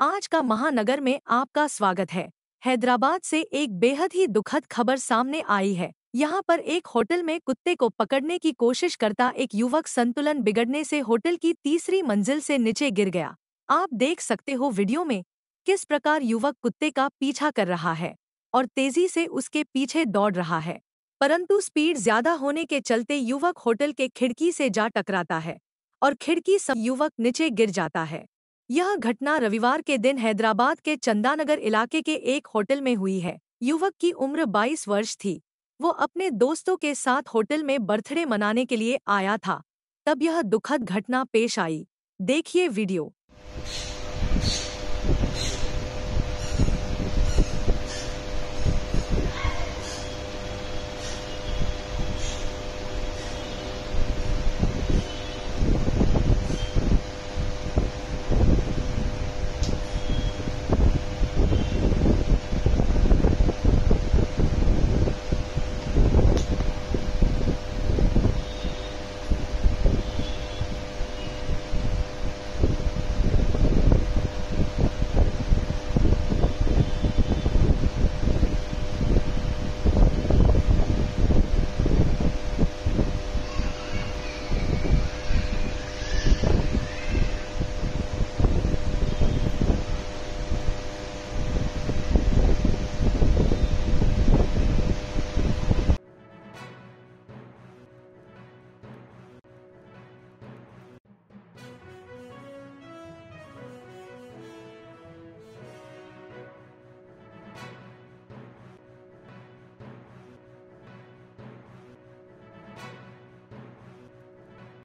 आज का महानगर में आपका स्वागत है हैदराबाद से एक बेहद ही दुखद खबर सामने आई है यहाँ पर एक होटल में कुत्ते को पकड़ने की कोशिश करता एक युवक संतुलन बिगड़ने से होटल की तीसरी मंजिल से नीचे गिर गया आप देख सकते हो वीडियो में किस प्रकार युवक कुत्ते का पीछा कर रहा है और तेजी से उसके पीछे दौड़ रहा है परंतु स्पीड ज्यादा होने के चलते युवक होटल के खिड़की से जा टकराता है और खिड़की से युवक नीचे गिर जाता है यह घटना रविवार के दिन हैदराबाद के चंदानगर इलाके के एक होटल में हुई है युवक की उम्र 22 वर्ष थी वो अपने दोस्तों के साथ होटल में बर्थडे मनाने के लिए आया था तब यह दुखद घटना पेश आई देखिए वीडियो